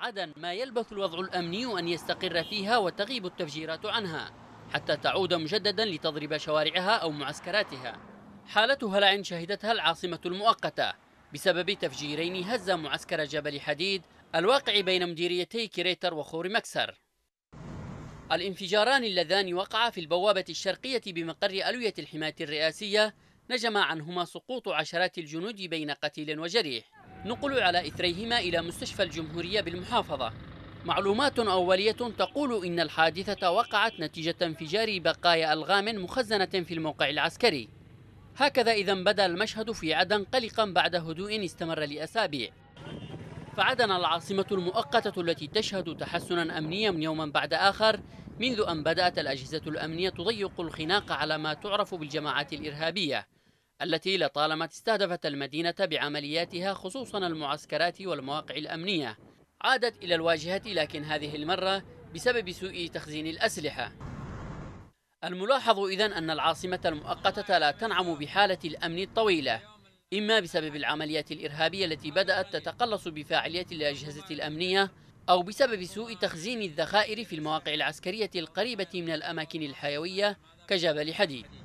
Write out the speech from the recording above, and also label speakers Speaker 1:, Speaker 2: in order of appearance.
Speaker 1: عدن ما يلبث الوضع الأمني أن يستقر فيها وتغيب التفجيرات عنها حتى تعود مجددا لتضرب شوارعها أو معسكراتها حالة هلع شهدتها العاصمة المؤقتة بسبب تفجيرين هز معسكر جبل حديد الواقع بين مديريتي كريتر وخور مكسر الانفجاران اللذان وقعا في البوابة الشرقية بمقر ألوية الحماية الرئاسية نجم عنهما سقوط عشرات الجنود بين قتيل وجريح نقل على إثريهما إلى مستشفى الجمهورية بالمحافظة معلومات أولية تقول إن الحادثة وقعت نتيجة انفجار بقايا ألغام مخزنة في الموقع العسكري هكذا إذا بدا المشهد في عدن قلقا بعد هدوء استمر لأسابيع فعدن العاصمة المؤقتة التي تشهد تحسنا أمنيا يوما بعد آخر منذ أن بدأت الأجهزة الأمنية تضيق الخناق على ما تعرف بالجماعات الإرهابية التي لطالما استهدفت المدينة بعملياتها خصوصا المعسكرات والمواقع الأمنية عادت إلى الواجهة لكن هذه المرة بسبب سوء تخزين الأسلحة الملاحظ إذا أن العاصمة المؤقتة لا تنعم بحالة الأمن الطويلة إما بسبب العمليات الإرهابية التي بدأت تتقلص بفاعلية الأجهزة الأمنية أو بسبب سوء تخزين الذخائر في المواقع العسكرية القريبة من الأماكن الحيوية كجبل حديد